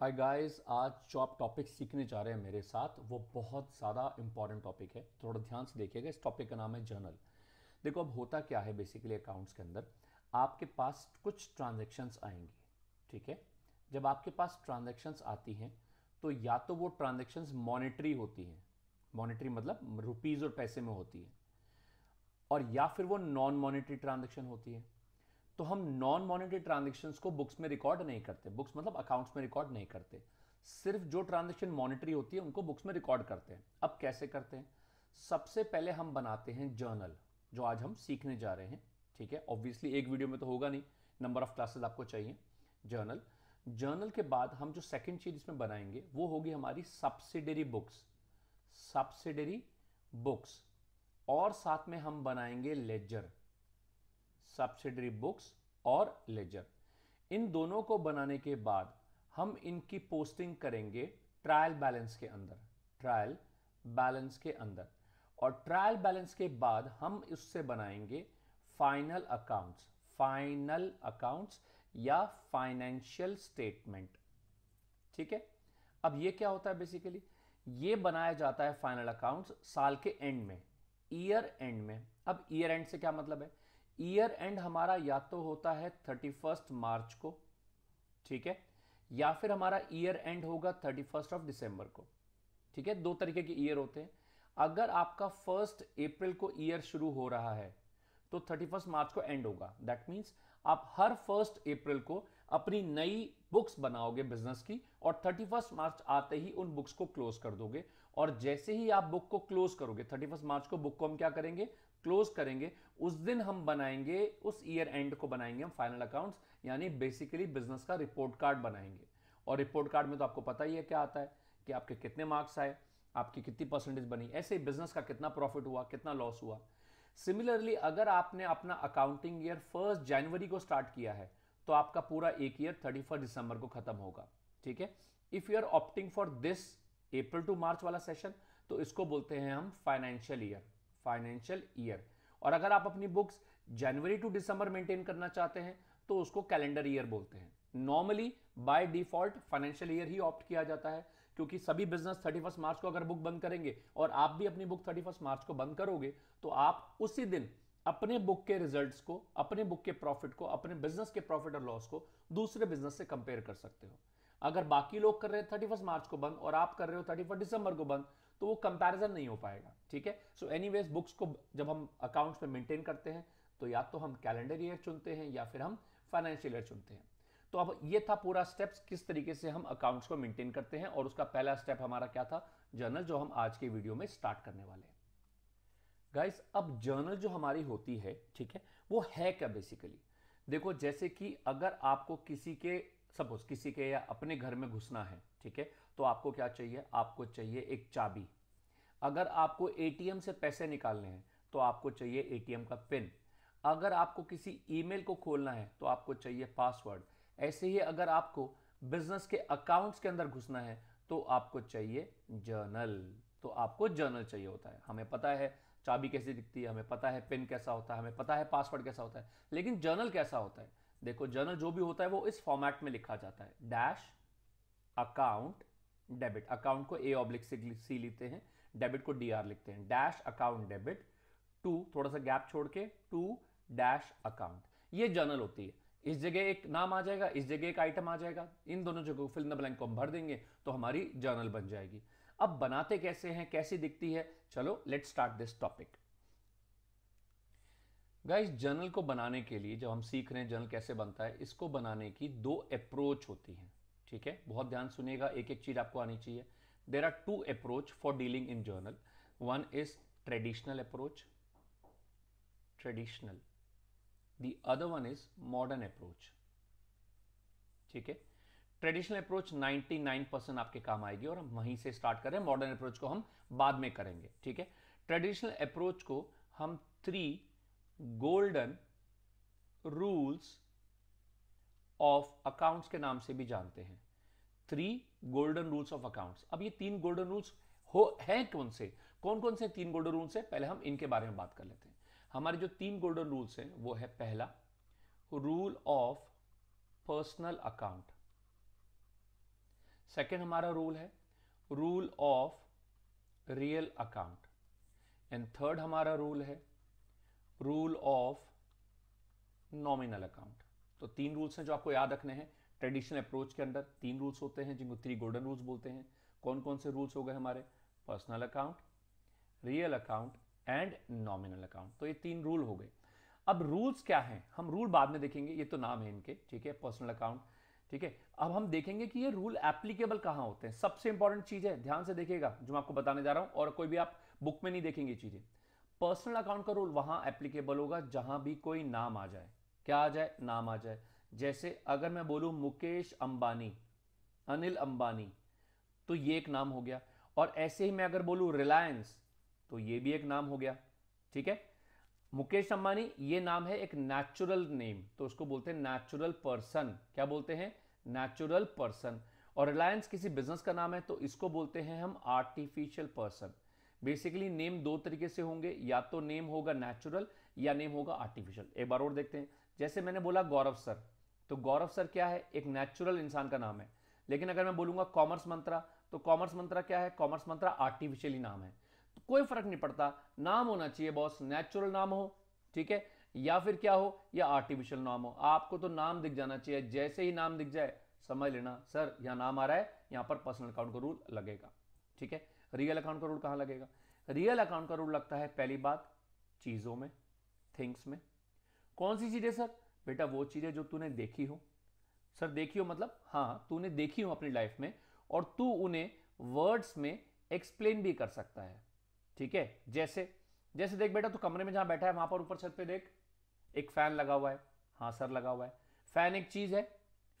hi guys आज जो आप टॉपिक सीखने जा रहे हैं मेरे साथ वो बहुत ज़्यादा इंपॉर्टेंट टॉपिक है थोड़ा ध्यान से देखिएगा इस टॉपिक का नाम है जर्नल देखो अब होता क्या है बेसिकली अकाउंट्स के अंदर आपके पास कुछ ट्रांजेक्शन्स आएंगी ठीक है जब आपके पास ट्रांजेक्शन्स आती हैं तो या तो वो ट्रांजेक्शन्स मॉनिटरी होती हैं मॉनिटरी मतलब रुपीज़ और पैसे में होती है और या फिर वो नॉन मॉनिटरी ट्रांजेक्शन होती है तो हम नॉन मॉनिटरी ट्रांजेक्शन को बुक्स में रिकॉर्ड नहीं करते बुक्स मतलब अकाउंट्स में रिकॉर्ड नहीं करते सिर्फ जो ट्रांजेक्शन मॉनिटरी होती है उनको बुक्स में रिकॉर्ड करते हैं अब कैसे करते हैं सबसे पहले हम बनाते हैं जर्नल जो आज हम सीखने जा रहे हैं ठीक है ऑब्वियसली एक वीडियो में तो होगा नहीं नंबर ऑफ क्लासेस आपको चाहिए जर्नल जर्नल के बाद हम जो सेकंड चीज इसमें बनाएंगे वो होगी हमारी सब्सिडरी बुक्स सब्सिडरी बुक्स और साथ में हम बनाएंगे लेजर सब्सिडरी बुक्स और लेजर इन दोनों को बनाने के बाद हम इनकी पोस्टिंग करेंगे ट्रायल बैलेंस के अंदर ट्रायल बैलेंस के अंदर और ट्रायल बैलेंस के बाद हम उससे बनाएंगे फाइनल अकाउंट्स फाइनल अकाउंट्स या फाइनेंशियल स्टेटमेंट ठीक है अब ये क्या होता है बेसिकली ये बनाया जाता है फाइनल अकाउंट्स साल के एंड में ईयर एंड में अब ईयर एंड से क्या मतलब है ईयर एंड हमारा या तो होता है थर्टी फर्स्ट मार्च को ठीक है या फिर हमारा ईयर एंड होगा थर्टी फर्स्ट ऑफ दिसंबर को ठीक है दो तरीके के ईयर होते हैं अगर आपका फर्स्ट अप्रैल को ईयर शुरू हो रहा है तो थर्टी फर्स्ट मार्च को एंड होगा दैट मीन्स आप हर फर्स्ट अप्रैल को अपनी नई बुक्स बनाओगे बिजनेस की और थर्टी फर्स्ट मार्च आते ही उन बुक्स को क्लोज कर दोगे और जैसे ही आप बुक को क्लोज करोगे थर्टी फर्स्ट मार्च को बुक को हम क्या करेंगे क्लोज करेंगे उस दिन हम बनाएंगे उस ईयर एंड को बनाएंगे हम फाइनल अकाउंट्स यानी बेसिकली बिजनेस का रिपोर्ट कार्ड बनाएंगे और रिपोर्ट कार्ड में तो आपको पता ही है क्या आता है कि आपके कितने मार्क्स आए आपकी कितनी परसेंटेज बनी ऐसे बिजनेस का कितना प्रॉफिट हुआ कितना लॉस हुआ सिमिलरली अगर आपने अपना अकाउंटिंग ईयर फर्स्ट जनवरी को स्टार्ट किया है तो आपका पूरा एक ईयर थर्टी दिसंबर को खत्म होगा ठीक है if you are opting for this April to March वाला सेशन तो इसको बोलते हैं हम फाइनेंशियल ईयर फाइनेंशियल ईयर और अगर आप अपनी books January to December maintain करना चाहते हैं तो उसको कैलेंडर ईयर बोलते हैं normally by default financial year ही ऑप्ट किया जाता है क्योंकि सभी बिजनेस 31 मार्च को अगर बुक बंद करेंगे और आप भी अपनी बुक 31 मार्च को बंद करोगे तो आप उसी दिन अपने बुक के रिजल्ट्स को अपने बुक के प्रॉफिट को अपने बिजनेस के प्रॉफिट और लॉस को दूसरे बिजनेस से कंपेयर कर सकते हो अगर बाकी लोग कर रहे हैं थर्टी मार्च को बंद और आप कर रहे हो थर्टी दिसंबर को बंद तो वो कंपैरिजन नहीं हो पाएगा ठीक है सो एनीवेज बुक्स को जब हम अकाउंट्स में मेंटेन करते हैं तो या तो हम कैलेंडर ईयर चुनते हैं या फिर हम फाइनेंशियल ईयर चुनते हैं तो अब ये था पूरा स्टेप्स किस तरीके से हम अकाउंट्स को मेंटेन करते हैं और उसका पहला स्टेप हमारा क्या था जर्नल जो हम आज के वीडियो में स्टार्ट करने वाले हैं गाइस अब जर्नल जो हमारी होती है ठीक है वो है क्या बेसिकली देखो जैसे कि अगर आपको किसी के सपोज किसी के या अपने घर में घुसना है ठीक है तो आपको क्या चाहिए आपको चाहिए एक चाबी अगर आपको एटीएम से पैसे निकालने हैं तो आपको चाहिए एटीएम का पिन अगर आपको किसी ईमेल को खोलना है तो आपको चाहिए पासवर्ड ऐसे ही अगर आपको बिजनेस के अकाउंट्स के अंदर घुसना है तो आपको चाहिए जर्नल तो आपको जर्नल चाहिए होता है हमें पता है चाबी कैसी दिखती है हमें पता है पिन कैसा होता है हमें पता है पासवर्ड कैसा होता है लेकिन जर्नल कैसा होता है देखो जर्नल जो भी होता है वो इस फॉर्मेट में लिखा जाता है डैश अकाउंट डेबिट अकाउंट को ए ऑब्लिक सी लिखते हैं डेबिट को डी आर लिखते हैं डैश अकाउंट डेबिट टू थोड़ा सा गैप छोड़ के टू डैश अकाउंट ये जर्नल होती है इस जगह एक नाम आ जाएगा इस जगह एक आइटम आ जाएगा इन दोनों जगह फिल द ब्लैंक को हम भर देंगे तो हमारी जर्नल बन जाएगी अब बनाते कैसे हैं कैसी दिखती है चलो let start this topic guys journal को बनाने के लिए जब हम सीख रहे हैं जर्नल कैसे बनता है इसको बनाने की दो अप्रोच होती हैं ठीक है बहुत ध्यान सुनेगा एक एक चीज आपको आनी चाहिए there are two approach for dealing in journal one is traditional approach traditional the other one is modern approach ठीक है ट्रेडिशनल अप्रोच 99 परसेंट आपके काम आएगी और हम वहीं से स्टार्ट करें मॉडर्न अप्रोच को हम बाद में करेंगे ठीक है ट्रेडिशनल अप्रोच को हम three golden rules of accounts के नाम से भी जानते हैं three golden rules of accounts अब ये तीन गोल्डन रूल्स हो हैं कौन से कौन कौन से तीन गोल्डन रूल्स हैं पहले हम इनके बारे में बात कर लेते हैं हमारे जो तीन गोल्डन रूल्स हैं वो है पहला rule of personal account second हमारा रूल है rule of real account and third हमारा रूल है रूल ऑफ नॉमिनल अकाउंट तो तीन रूल्स हैं जो आपको याद रखने हैं ट्रेडिशनल अप्रोच के अंदर तीन रूल्स होते हैं जिनको थ्री गोल्डन रूल्स बोलते हैं कौन कौन से रूल्स हो गए हमारे personal account real account and nominal account तो ये तीन रूल हो गए अब रूल्स क्या हैं हम रूल बाद में देखेंगे ये तो नाम है इनके ठीक है पर्सनल अकाउंट ठीक है अब हम देखेंगे कि ये रूल एप्लीकेबल कहां होते हैं सबसे इंपॉर्टेंट चीज है ध्यान से देखिएगा जो मैं आपको बताने जा रहा हूं और कोई भी आप बुक में नहीं देखेंगे चीजें पर्सनल अकाउंट का रूल वहां एप्लीकेबल होगा जहां भी कोई नाम आ जाए क्या आ जाए नाम आ जाए जैसे अगर मैं बोलूं मुकेश अंबानी अनिल अंबानी तो ये एक नाम हो गया और ऐसे ही मैं अगर बोलूं रिलायंस तो ये भी एक नाम हो गया ठीक है मुकेश अंबानी ये नाम है एक नेचुरल नेम तो उसको बोलते हैं नेचुरल पर्सन क्या बोलते हैं नेचुरल पर्सन और रिलायंस किसी बिजनेस का नाम है तो इसको बोलते हैं हम आर्टिफिशियल पर्सन बेसिकली नेम दो तरीके से होंगे या तो नेम होगा नेचुरल या नेम होगा आर्टिफिशियल एक बार और देखते हैं जैसे मैंने बोला गौरव सर तो गौरव सर क्या है एक नेचुरल इंसान का नाम है लेकिन अगर मैं बोलूंगा कॉमर्स मंत्रा तो कॉमर्स मंत्रा क्या है कॉमर्स मंत्रा आर्टिफिशियली नाम है तो कोई फर्क नहीं पड़ता नाम होना चाहिए बॉस नेचुरल नाम हो ठीक है या फिर क्या हो या आर्टिफिशियल नाम हो आपको तो नाम दिख जाना चाहिए जैसे ही नाम दिख जाए समझ लेना सर यहां नाम आ रहा है यहां पर पर्सनल अकाउंट का रूल लगेगा ठीक है रियल अकाउंट का रूल कहाँ लगेगा रियल अकाउंट का रूल लगता है पहली बात चीज़ों में थिंग्स में कौन सी चीज़ें सर बेटा वो चीज़ें जो तूने देखी हो सर देखी हो मतलब हाँ, हाँ तूने देखी हो अपनी लाइफ में और तू उन्हें वर्ड्स में एक्सप्लेन भी कर सकता है ठीक है जैसे जैसे देख बेटा तू कमरे में जहां बैठा है वहां पर ऊपर छत पे देख एक फैन लगा हुआ है हाँ सर लगा हुआ है फैन एक चीज़ है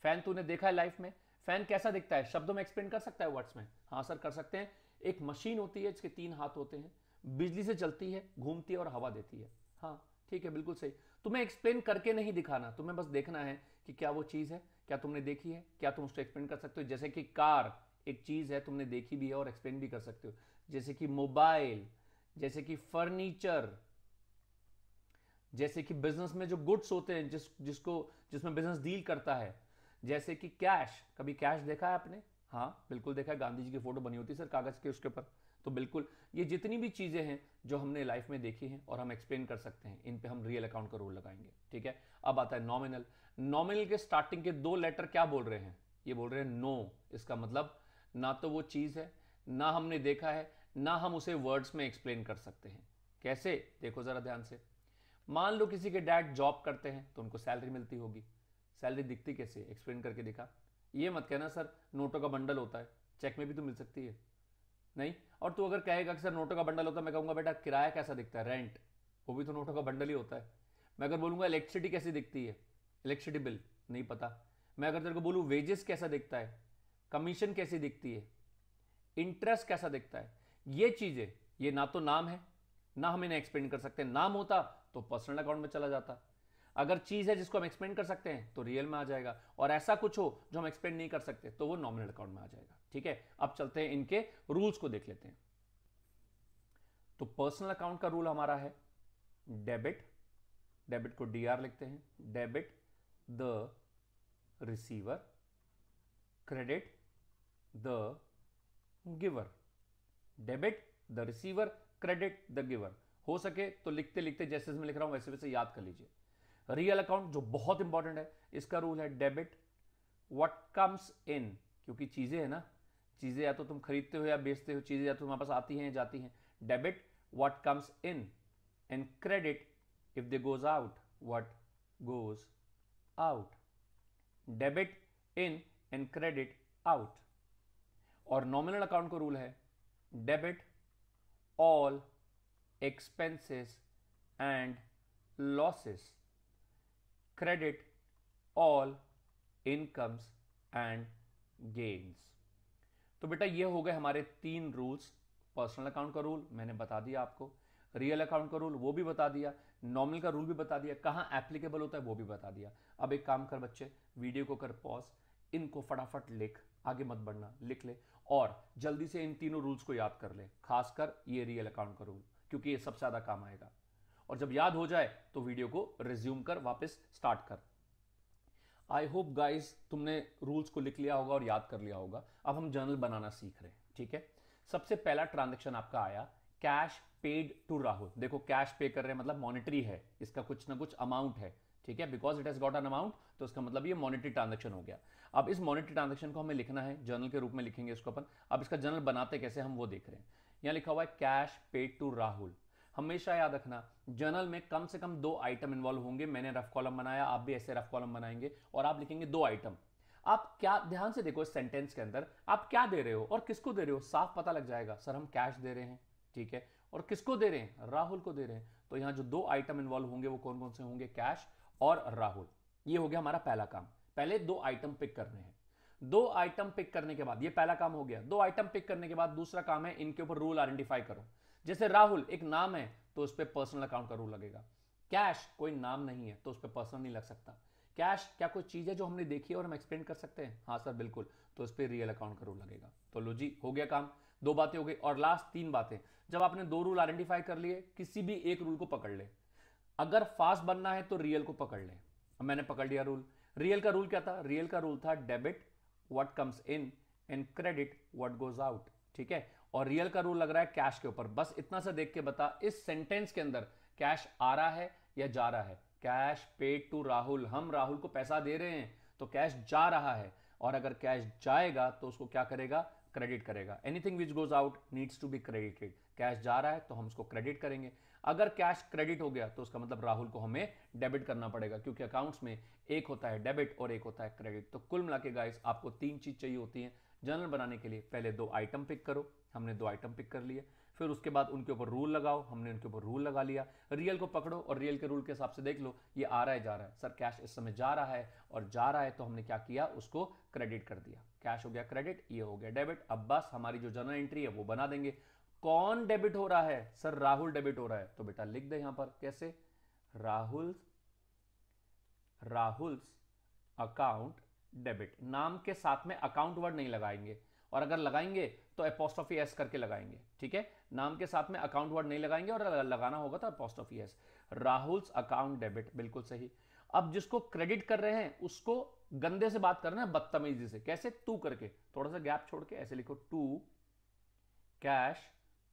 फैन तूने देखा है लाइफ में फैन कैसा दिखता है शब्दों में एक्सप्लेन कर सकता है वर्ड्स में हाँ सर कर सकते हैं एक मशीन होती है जिसके तीन हाथ होते हैं बिजली से चलती है घूमती है और हवा देती है हाँ ठीक है बिल्कुल सही तुम्हें एक्सप्लेन करके नहीं दिखाना तुम्हें बस देखना है कि क्या वो चीज़ है क्या तुमने देखी है क्या तुम उसको एक्सप्लेन कर सकते हो जैसे कि कार एक चीज़ है तुमने देखी भी है और एक्सप्लेन भी कर सकते हो जैसे कि मोबाइल जैसे कि फर्नीचर जैसे कि बिजनेस में जो गुड्स होते हैं जिस जिसको जिसमें बिजनेस डील करता है जैसे कि कैश कभी कैश देखा है आपने हाँ बिल्कुल देखा है गांधी जी की फोटो बनी होती है सर कागज के उसके ऊपर तो बिल्कुल ये जितनी भी चीज़ें हैं जो हमने लाइफ में देखी हैं और हम एक्सप्लेन कर सकते हैं इन पे हम रियल अकाउंट का रोल लगाएंगे ठीक है अब आता है नॉमिनल नॉमिनल के स्टार्टिंग के दो लेटर क्या बोल रहे हैं ये बोल रहे हैं नो इसका मतलब ना तो वो चीज़ है ना हमने देखा है ना हम उसे वर्ड्स में एक्सप्लेन कर सकते हैं कैसे देखो ज़रा ध्यान से मान लो किसी के डैड जॉब करते हैं तो उनको सैलरी मिलती होगी सैलरी दिखती कैसे एक्सप्लेन करके दिखा ये मत कहना सर नोटों का बंडल होता है चेक में भी तो मिल सकती है नहीं और तू अगर कहेगा कि सर नोटों का बंडल होता है मैं कहूंगा बेटा किराया कैसा दिखता है रेंट वो भी तो नोटों का बंडल ही होता है मैं अगर बोलूंगा इलेक्ट्रिसिटी कैसी दिखती है इलेक्ट्रिसिटी बिल नहीं पता मैं अगर तेरे को बोलूँ वेजेस कैसा दिखता है कमीशन कैसी दिखती है इंटरेस्ट कैसा दिखता है ये चीज़ें ये ना तो नाम है ना हम इन्हें एक्सप्लेन कर सकते हैं नाम होता तो पर्सनल अकाउंट में चला जाता अगर चीज है जिसको हम एक्सपेंड कर सकते हैं तो रियल में आ जाएगा और ऐसा कुछ हो जो हम एक्सपेंड नहीं कर सकते तो वो नॉमिनल अकाउंट में आ जाएगा ठीक है अब चलते हैं इनके रूल्स को देख लेते हैं तो पर्सनल अकाउंट का रूल हमारा है डेबिट डेबिट को डी लिखते हैं debit the receiver credit the giver debit the receiver credit the giver हो सके तो लिखते लिखते जैसे मैं लिख रहा हूं वैसे वैसे याद कर लीजिए रियल अकाउंट जो बहुत इंपॉर्टेंट है इसका रूल है डेबिट व्हाट कम्स इन क्योंकि चीज़ें हैं ना चीज़ें या तो तुम खरीदते हो या बेचते हो चीज़ें या तो तुम्हारे पास आती हैं जाती हैं debit what comes in and credit if they goes out what goes out debit in and credit out और नॉमिनल अकाउंट का रूल है debit all expenses and losses credit all incomes and gains तो बेटा ये हो गए हमारे तीन रूल्स पर्सनल अकाउंट का रूल मैंने बता दिया आपको रियल अकाउंट का रूल वो भी बता दिया नॉर्मल का रूल भी बता दिया कहाँ एप्लीकेबल होता है वो भी बता दिया अब एक काम कर बच्चे वीडियो को कर पॉज इनको फटाफट लिख आगे मत बढ़ना लिख ले और जल्दी से इन तीनों रूल्स को याद कर ले खासकर ये रियल अकाउंट का रूल क्योंकि ये सबसे ज़्यादा काम आएगा और जब याद हो जाए तो वीडियो को रिज्यूम कर वापस स्टार्ट कर आई होप गाइज तुमने रूल्स को लिख लिया होगा और याद कर लिया होगा अब हम जर्नल बनाना सीख रहे हैं ठीक है सबसे पहला ट्रांजेक्शन आपका आया कैश पेड टू राहुल देखो कैश पे कर रहे हैं मतलब मॉनिटरी है इसका कुछ ना कुछ अमाउंट है ठीक है because it has got an amount तो इसका मतलब ये मॉनिटरी ट्रांजेक्शन हो गया अब इस मॉनिटरी ट्रांजेक्शन को हमें लिखना है जर्नल के रूप में लिखेंगे इसको अपन अब इसका जर्नल बनाते कैसे हम वो देख रहे हैं यहां लिखा हुआ है कैश पेड टू राहुल हमेशा याद रखना जर्नल में कम से कम दो आइटम इन्वॉल्व होंगे मैंने रफ कॉलम बनाया आप भी ऐसे रफ कॉलम बनाएंगे और आप लिखेंगे दो आइटम आप क्या ध्यान से देखो इस सेंटेंस के अंदर आप क्या दे रहे हो और किसको दे रहे हो साफ पता लग जाएगा सर हम कैश दे रहे हैं ठीक है और किसको दे रहे हैं राहुल को दे रहे हैं तो यहाँ जो दो आइटम इन्वॉल्व होंगे वो कौन कौन से होंगे कैश और राहुल ये हो गया हमारा पहला काम पहले दो आइटम पिक करने हैं दो आइटम पिक करने के बाद ये पहला काम हो गया दो आइटम पिक करने के बाद दूसरा काम है इनके ऊपर रूल आइडेंटिफाई करो जैसे राहुल एक नाम है तो उस पर पर्सनल अकाउंट का रूल लगेगा कैश कोई नाम नहीं है तो उस पर पर्सनल नहीं लग सकता कैश क्या कोई चीज़ है जो हमने देखी है और हम एक्सप्लेन कर सकते हैं हाँ सर बिल्कुल तो उस पर रियल अकाउंट का रूल लगेगा तो लो जी हो गया काम दो बातें हो गई और लास्ट तीन बातें जब आपने दो रूल आइडेंटिफाई कर लिए किसी भी एक रूल को पकड़ ले अगर फास्ट बनना है तो रियल को पकड़ ले मैंने पकड़ लिया रूल रियल का रूल क्या था रियल का रूल था debit what comes in and credit what goes out ठीक है और रियल का रूल लग रहा है कैश के ऊपर बस इतना सा देख के बता इस सेंटेंस के अंदर कैश आ रहा है या जा रहा है कैश पेड टू राहुल हम राहुल को पैसा दे रहे हैं तो कैश जा रहा है और अगर कैश जाएगा तो उसको क्या करेगा क्रेडिट करेगा anything which goes out needs to be credited cash जा रहा है तो हम उसको क्रेडिट करेंगे अगर कैश क्रेडिट हो गया तो उसका मतलब राहुल को हमें डेबिट करना पड़ेगा क्योंकि अकाउंट्स में एक होता है डेबिट और एक होता है क्रेडिट तो कुल मिला के गाइस आपको तीन चीज चाहिए होती है जर्नल बनाने के लिए पहले दो आइटम पिक करो हमने दो आइटम पिक कर लिए फिर उसके बाद उनके ऊपर रूल लगाओ हमने उनके ऊपर रूल लगा लिया रियल को पकड़ो और रियल के रूल के हिसाब से देख लो ये आ रहा है जा रहा है सर कैश इस समय जा रहा है और जा रहा है तो हमने क्या किया उसको क्रेडिट कर दिया कैश हो गया क्रेडिट ये हो गया डेबिट अब बस हमारी जो जनरल एंट्री है वो बना देंगे कौन डेबिट हो रहा है सर राहुल डेबिट हो रहा है तो बेटा लिख दे यहां पर कैसे राहुल राहुल अकाउंट डेबिट नाम के साथ में अकाउंट वर्ड नहीं लगाएंगे और अगर लगाएंगे तो अपोस्टॉफी एस करके लगाएंगे ठीक है नाम के साथ में अकाउंट वर्ड नहीं लगाएंगे और लगाना होगा तो apostrophe S Rahul's account debit बिल्कुल सही अब जिसको क्रेडिट कर रहे हैं उसको गंदे से बात करना है बदतमीजी से कैसे टू करके थोड़ा सा गैप छोड़ के ऐसे लिखो टू कैश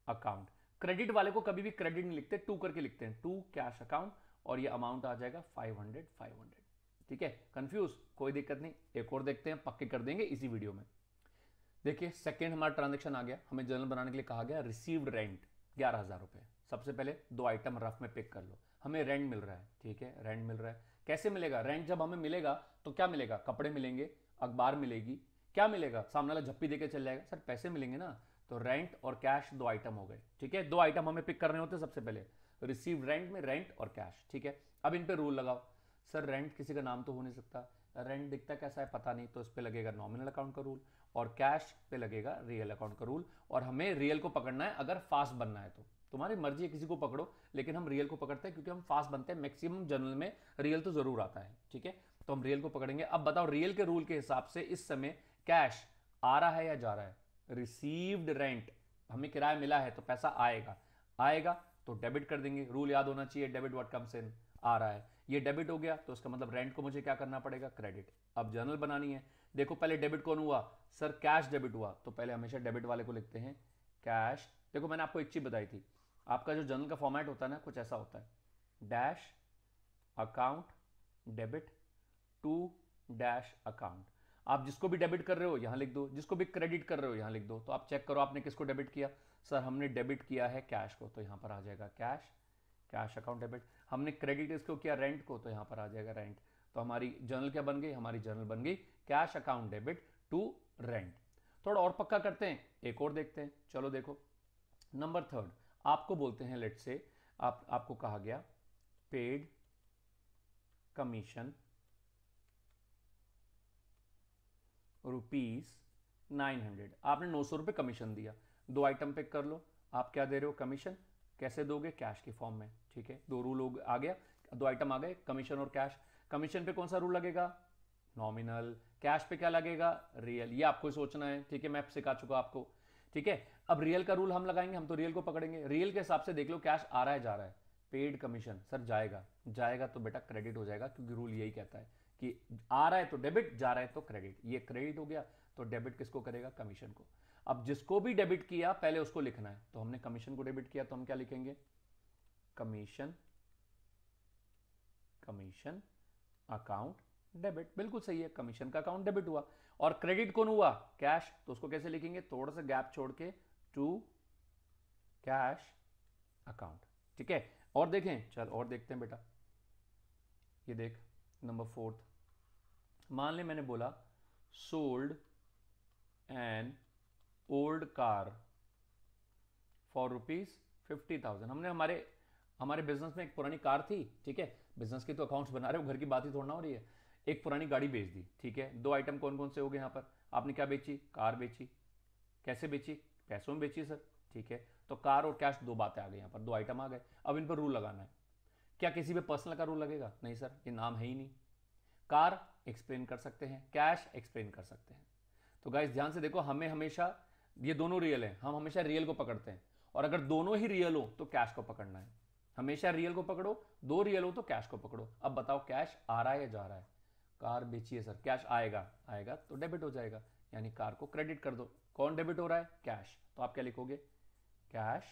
अकाउंट क्रेडिट वाले को कभी भी क्रेडिट नहीं लिखते टू करके लिखते हैं टू कैश अकाउंट और ये अमाउंट आ जाएगा फाइव हंड्रेड फाइव हंड्रेड ठीक है कंफ्यूज कोई दिक्कत नहीं एक और देखते हैं पक्के कर देंगे इसी वीडियो में देखिए सेकेंड हमारा ट्रांजेक्शन आ गया हमें जर्नल बनाने के लिए कहा गया रिसीव्ड रेंट ग्यारह हज़ार रुपए सबसे पहले दो आइटम रफ में पिक कर लो हमें रेंट मिल रहा है ठीक है रेंट मिल रहा है कैसे मिलेगा रेंट जब हमें मिलेगा तो क्या मिलेगा कपड़े मिलेंगे अखबार मिलेगी क्या मिलेगा सामने वाला झप्पी देकर चल जाएगा सर पैसे मिलेंगे ना तो रेंट और कैश दो आइटम हो गए ठीक है दो आइटम हमें पिक करने होते हैं सबसे पहले रिसीव रेंट में रेंट और कैश ठीक है अब इन पे रूल लगाओ सर रेंट किसी का नाम तो हो नहीं सकता रेंट दिखता कैसा है पता नहीं तो इस पर लगेगा नॉमिनल अकाउंट का रूल और कैश पे लगेगा रियल अकाउंट का रूल और हमें रियल को पकड़ना है अगर फास्ट बनना है तो तुम्हारी मर्जी है किसी को पकड़ो लेकिन हम रियल को पकड़ते हैं क्योंकि हम फास्ट बनते हैं मैक्सिमम जनरल में रियल तो जरूर आता है ठीक है तो हम रियल को पकड़ेंगे अब बताओ रियल के रूल के हिसाब से इस समय कैश आ रहा है या जा रहा है रिसीव्ड रेंट हमें किराया मिला है तो पैसा आएगा आएगा तो डेबिट कर देंगे रूल याद होना चाहिए डेबिट वॉट कम्स इन आ रहा है ये डेबिट हो गया तो उसका मतलब रेंट को मुझे क्या करना पड़ेगा क्रेडिट अब जर्नल बनानी है देखो पहले डेबिट कौन हुआ सर कैश डेबिट हुआ तो पहले हमेशा डेबिट वाले को लिखते हैं कैश देखो मैंने आपको एक चीज बताई थी आपका जो जर्नल का फॉर्मेट होता है ना कुछ ऐसा होता है dash account debit to dash account आप जिसको भी डेबिट कर रहे हो यहां लिख दो जिसको भी क्रेडिट कर रहे हो यहां लिख दो तो आप चेक करो आपने किसको डेबिट किया सर हमने डेबिट किया है कैश को तो यहां पर आ जाएगा कैश कैश अकाउंट डेबिट हमने क्रेडिट इसको किया रेंट को तो यहां पर आ जाएगा रेंट तो हमारी जर्नल क्या बन गई हमारी जर्नल बन गई cash account debit to rent थोड़ा और पक्का करते हैं एक और देखते हैं चलो देखो नंबर थर्ड आपको बोलते हैं लेट से आप आपको कहा गया paid commission rupees nine hundred आपने नौ सौ रुपए कमीशन दिया दो आइटम पे कर लो आप क्या दे रहे हो कमीशन कैसे दोगे कैश के फॉर्म में ठीक है दो रूल आ गया दो आइटम आ गए कमीशन और कैश कमीशन पे कौन सा रूल लगेगा नॉमिनल कैश पे क्या लगेगा रियल ये आपको सोचना है ठीक है मैं सिखा चुका आपको ठीक है अब रियल का रूल हम लगाएंगे हम तो रियल को पकड़ेंगे रियल के हिसाब से देख लो कैश आ रहा है जा रहा है पेड कमीशन सर जाएगा जाएगा तो बेटा क्रेडिट हो जाएगा क्योंकि रूल यही कहता है कि आ रहा है तो डेबिट जा रहा है तो क्रेडिट ये क्रेडिट हो गया तो डेबिट किसको करेगा कमीशन को अब जिसको भी डेबिट किया पहले उसको लिखना है तो हमने कमीशन को डेबिट किया तो हम क्या लिखेंगे कमीशन कमीशन अकाउंट डेबिट बिल्कुल सही है कमीशन का अकाउंट डेबिट हुआ और क्रेडिट कौन हुआ कैश तो उसको कैसे लिखेंगे थोड़ा सा गैप छोड़ के टू कैश अकाउंट ठीक है और देखें चल और देखते हैं बेटा ये देख नंबर फोर्थ मान ले मैंने बोला sold and old car for rupees fifty thousand हमने हमारे हमारे बिजनेस में एक पुरानी कार थी ठीक है बिजनेस की तो अकाउंट्स बना रहे हो घर की बात ही थोड़ा ना हो रही है एक पुरानी गाड़ी बेच दी ठीक है दो आइटम कौन कौन से हो गए यहाँ पर आपने क्या बेची कार बेची कैसे बेची पैसों में बेची सर ठीक है तो कार और कैश दो बातें आ गई यहाँ पर दो आइटम आ गए अब इन पर रूल लगाना है क्या किसी पे पर्सनल का रूल लगेगा नहीं सर ये नाम है ही नहीं कार एक्सप्लेन कर सकते हैं कैश एक्सप्लेन कर सकते हैं तो गाइस ध्यान से देखो हमें हमेशा ये दोनों रियल है हम हमेशा रियल को पकड़ते हैं और अगर दोनों ही रियल हो तो कैश को पकड़ना है हमेशा रियल को पकड़ो दो रियल हो तो कैश को पकड़ो अब बताओ कैश आ रहा है या जा रहा है कार बेचिए सर कैश आएगा आएगा तो डेबिट हो जाएगा यानी कार को क्रेडिट कर दो कौन डेबिट हो रहा है कैश तो आप क्या लिखोगे cash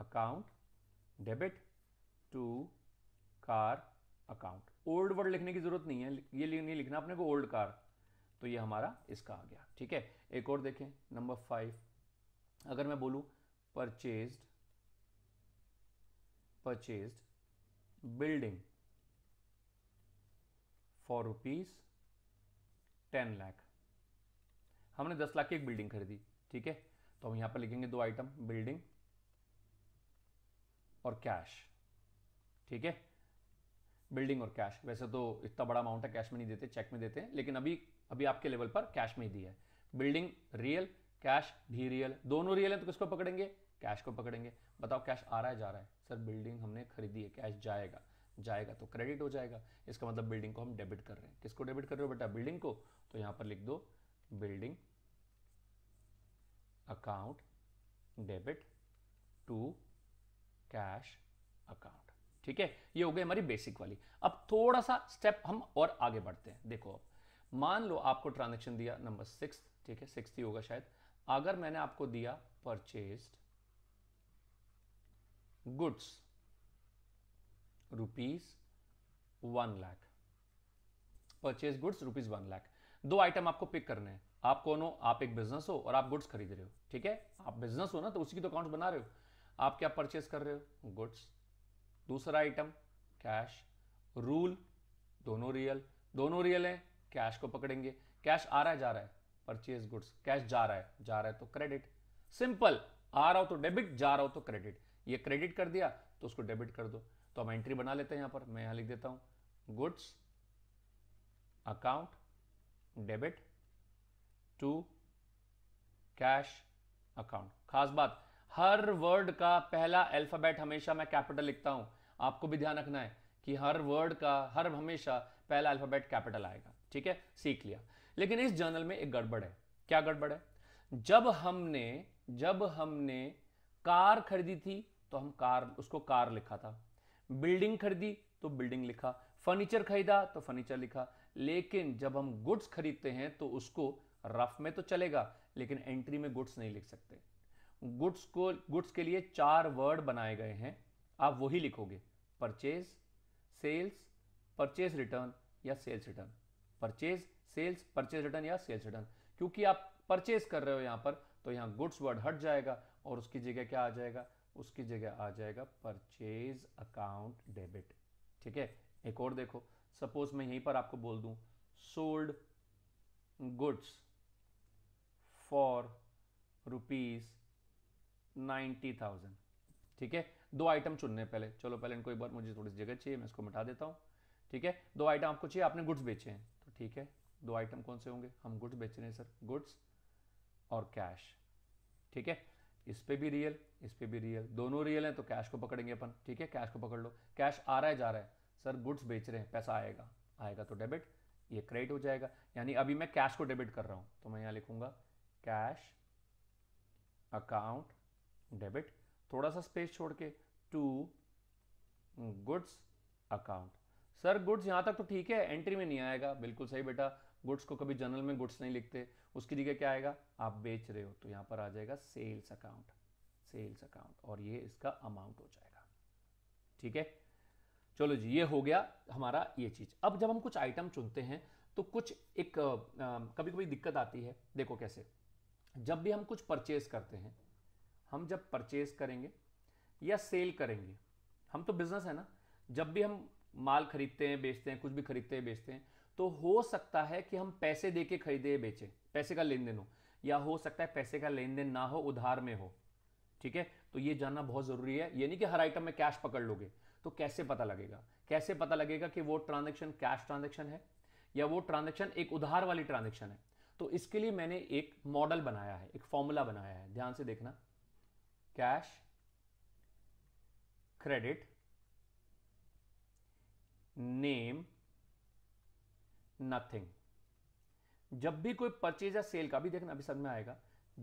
account debit to car account old word लिखने की जरूरत नहीं है ये नहीं लिखना अपने को ओल्ड कार तो ये हमारा इसका आ गया ठीक है एक और देखें नंबर फाइव अगर मैं बोलूं purchased purchased building for rupees ten lakh हमने दस लाख की एक बिल्डिंग खरीदी ठीक है तो हम यहां पर लिखेंगे दो आइटम बिल्डिंग और कैश ठीक है बिल्डिंग और कैश वैसे तो इतना बड़ा अमाउंट है कैश में नहीं देते चेक में देते हैं लेकिन अभी अभी आपके लेवल पर कैश में ही दी है बिल्डिंग रियल कैश भी रियल दोनों रियल है तो किसको पकड़ेंगे कैश को पकड़ेंगे बताओ कैश आ रहा है जा रहा है सर बिल्डिंग हमने खरीदी है कैश जाएगा जाएगा तो क्रेडिट हो जाएगा इसका मतलब बिल्डिंग को हम डेबिट कर रहे हैं किसको डेबिट कर रहे हो बेटा बिल्डिंग को तो यहां पर लिख दो building account debit to cash account ठीक है ये हो गई हमारी बेसिक वाली अब थोड़ा सा स्टेप हम और आगे बढ़ते हैं देखो अब मान लो आपको ट्रांजेक्शन दिया नंबर सिक्स ठीक है सिक्स ही होगा शायद अगर मैंने आपको दिया purchase goods rupees one lakh purchase goods rupees one lakh दो आइटम आपको पिक करने हैं आप कौन हो आप एक बिजनेस हो और आप गुड्स खरीद रहे हो ठीक है आप बिजनेस हो ना तो उसी की तो अकाउंट बना रहे हो आप क्या परचेज कर रहे हो गुड्स दूसरा आइटम कैश रूल दोनों रियल दोनों रियल हैं कैश को पकड़ेंगे कैश आ रहा है जा रहा है परचेज गुड्स कैश जा रहा है जा रहा है तो क्रेडिट सिंपल आ रहा हो तो डेबिट जा रहा हो तो क्रेडिट ये क्रेडिट कर दिया तो उसको डेबिट कर दो तो हम एंट्री बना लेते हैं यहां पर मैं यहां लिख देता हूं goods account debit to cash account खास बात हर वर्ड का पहला अल्फाबेट हमेशा मैं कैपिटल लिखता हूं आपको भी ध्यान रखना है कि हर वर्ड का हर हमेशा पहला अल्फाबेट कैपिटल आएगा ठीक है सीख लिया लेकिन इस जर्नल में एक गड़बड़ है क्या गड़बड़ है जब हमने जब हमने कार खरीदी थी तो हम कार उसको कार लिखा था बिल्डिंग खरीदी तो बिल्डिंग लिखा फर्नीचर खरीदा तो फर्नीचर लिखा लेकिन जब हम गुड्स खरीदते हैं तो उसको रफ में तो चलेगा लेकिन एंट्री में गुड्स नहीं लिख सकते गुड्स को गुड्स के लिए चार वर्ड बनाए गए हैं आप वही लिखोगे परचेज सेल्स परचेज रिटर्न या sales return purchase sales purchase return या सेल्स रिटर्न क्योंकि आप परचेज कर रहे हो यहाँ पर तो यहाँ गुड्स वर्ड हट जाएगा और उसकी जगह क्या आ जाएगा उसकी जगह आ जाएगा परचेज अकाउंट डेबिट ठीक है एक और देखो सपोज मैं यहीं पर आपको बोल दूं sold goods for rupees ninety thousand ठीक है दो आइटम चुनने पहले चलो पहले इनको एक बार मुझे थोड़ी सी जगह चाहिए मैं इसको मिटा देता हूं ठीक है दो आइटम आपको चाहिए आपने गुड्स बेचे हैं ठीक है दो आइटम कौन से होंगे हम गुड्स बेच रहे हैं सर गुड्स और कैश ठीक है इस पे भी रियल इस पे भी रियल दोनों रियल हैं तो कैश को पकड़ेंगे अपन ठीक है कैश को पकड़ लो कैश आ रहा है जा रहा है सर गुड्स बेच रहे हैं पैसा आएगा आएगा तो डेबिट ये क्रेडिट हो जाएगा यानी अभी मैं कैश को डेबिट कर रहा हूं तो मैं यहां लिखूंगा कैश अकाउंट डेबिट थोड़ा सा स्पेस छोड़ के to goods account sir goods यहाँ तक तो ठीक है एंट्री में नहीं आएगा बिल्कुल सही बेटा गुड्स को कभी जनरल में गुड्स नहीं लिखते उसकी जगह क्या आएगा आप बेच रहे हो तो यहाँ पर आ जाएगा सेल्स अकाउंट सेल्स अकाउंट और ये इसका अमाउंट हो जाएगा ठीक है चलो जी ये हो गया हमारा ये चीज अब जब हम कुछ आइटम चुनते हैं तो कुछ एक आ, आ, कभी कभी दिक्कत आती है देखो कैसे जब भी हम कुछ परचेज करते हैं हम जब परचेज करेंगे या सेल करेंगे हम तो बिजनेस है ना जब भी हम माल खरीदते हैं बेचते हैं कुछ भी खरीदते हैं बेचते हैं तो हो सकता है कि हम पैसे दे के खरीदे बेचें पैसे का लेन देन हो या हो सकता है पैसे का लेन देन ना हो उधार में हो ठीक है तो ये जानना बहुत जरूरी है यानी कि हर आइटम में कैश पकड़ लोगे तो कैसे पता लगेगा कैसे पता लगेगा कि वो ट्रांजेक्शन कैश ट्रांजेक्शन है या वो ट्रांजेक्शन एक उधार वाली ट्रांजेक्शन है तो इसके लिए मैंने एक मॉडल बनाया है एक फॉर्मूला बनाया है ध्यान से देखना कैश क्रेडिट नेम नथिंग जब भी कोई परचेज या सेल का भी देखना अभी समझ में आएगा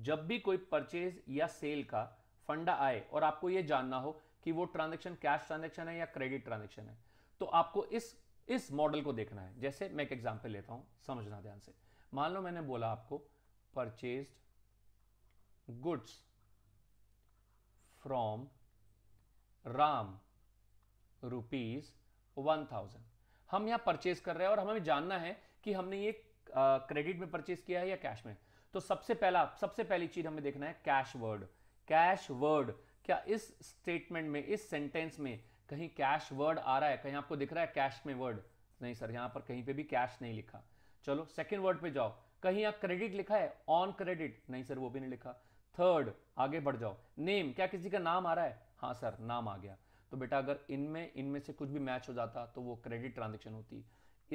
जब भी कोई परचेज या सेल का फंडा आए और आपको यह जानना हो कि वो ट्रांजेक्शन कैश ट्रांजेक्शन है या क्रेडिट ट्रांजेक्शन है तो आपको इस इस मॉडल को देखना है जैसे मैं एक एग्जाम्पल लेता हूं समझना ध्यान से मान लो मैंने बोला आपको purchase goods from Ram rupees one thousand हम यहाँ परचेज कर रहे हैं और हमें जानना है कि हमने ये क्रेडिट में परचेज किया है या कैश में तो सबसे पहला सबसे पहली चीज हमें देखना है कैश वर्ड कैश वर्ड क्या इस स्टेटमेंट में इस सेंटेंस में कहीं कैश वर्ड आ रहा है कहीं आपको दिख रहा है कैश में वर्ड नहीं सर यहां पर कहीं पे भी कैश नहीं लिखा चलो सेकंड वर्ड पे जाओ कहीं यहाँ क्रेडिट लिखा है ऑन क्रेडिट नहीं सर वो भी नहीं लिखा थर्ड आगे बढ़ जाओ नेम क्या किसी का नाम आ रहा है हाँ सर नाम आ गया तो बेटा अगर इनमें इनमें से कुछ भी मैच हो जाता तो वो क्रेडिट ट्रांजेक्शन होती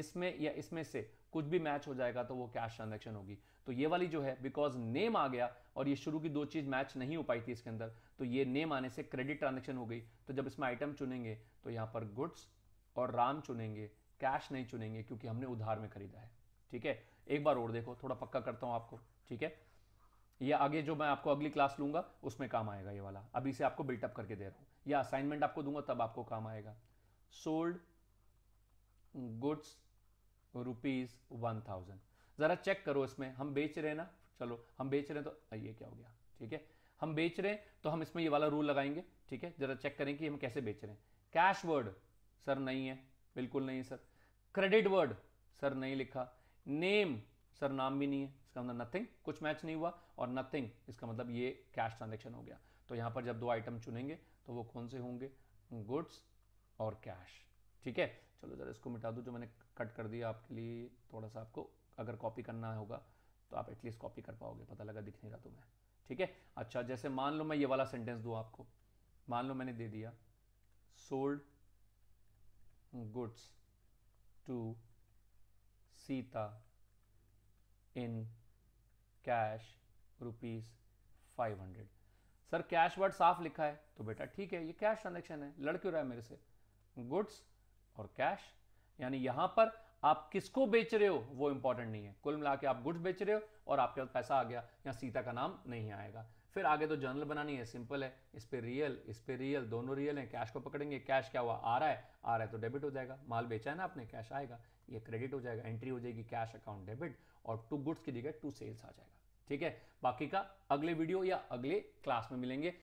इसमें या इसमें से कुछ भी मैच हो जाएगा तो वो कैश ट्रांजेक्शन होगी तो ये वाली जो है बिकॉज नेम आ गया और ये शुरू की दो चीज मैच नहीं हो पाई थी इसके अंदर तो ये नेम आने से क्रेडिट ट्रांजेक्शन हो गई तो जब इसमें आइटम चुनेंगे तो यहाँ पर गुड्स और राम चुनेंगे कैश नहीं चुनेंगे क्योंकि हमने उधार में खरीदा है ठीक है एक बार और देखो थोड़ा पक्का करता हूं आपको ठीक है ये आगे जो मैं आपको अगली क्लास लूंगा उसमें काम आएगा ये वाला अभी से आपको बिल्टअप करके दे रहा हूं या असाइनमेंट आपको दूंगा तब आपको काम आएगा sold goods rupees one thousand ज़रा चेक करो इसमें हम बेच रहे हैं ना चलो हम बेच रहे हैं तो ये क्या हो गया ठीक है हम बेच रहे हैं तो हम इसमें ये वाला रूल लगाएंगे ठीक है ज़रा चेक करें कि हम कैसे बेच रहे हैं कैश वर्ड सर नहीं है बिल्कुल नहीं है सर क्रेडिट वर्ड सर नहीं लिखा नेम सर नाम भी नहीं है इसका मतलब नथिंग कुछ मैच नहीं हुआ और नथिंग इसका मतलब ये कैश ट्रांजेक्शन हो गया तो यहाँ पर जब दो आइटम चुनेंगे तो वो कौन से होंगे गुड्स और कैश ठीक है चलो जरा इसको मिटा दूँ जो मैंने कट कर दिया आपके लिए थोड़ा सा आपको अगर कॉपी करना होगा तो आप एटलीस्ट कॉपी कर पाओगे पता लगा दिख नहीं रहा तुम्हें ठीक है अच्छा जैसे मान लो मैं ये वाला सेंटेंस दूँ आपको मान लो मैंने दे दिया sold goods to Sita in cash rupees five hundred sir cash word साफ लिखा है तो बेटा ठीक है ये कैश ट्रांजेक्शन है लड़ क्यों रहा है मेरे से गुड्स और कैश यानी यहां पर आप किसको बेच रहे हो वो इंपॉर्टेंट नहीं है कुल मिला के आप गुड्स बेच रहे हो और आपके पास पैसा आ गया यहाँ सीता का नाम नहीं आएगा फिर आगे तो जर्नल बनानी है सिंपल है इस पे रियल इस पे रियल दोनों रियल हैं कैश को पकड़ेंगे कैश क्या हुआ आ रहा है आ रहा है तो डेबिट हो जाएगा माल बेचा है ना आपने कैश आएगा ये क्रेडिट हो जाएगा एंट्री हो जाएगी कैश अकाउंट डेबिट और टू गुड्स की जगह टू सेल्स आ जाएगा ठीक है बाकी का अगले वीडियो या अगले क्लास में मिलेंगे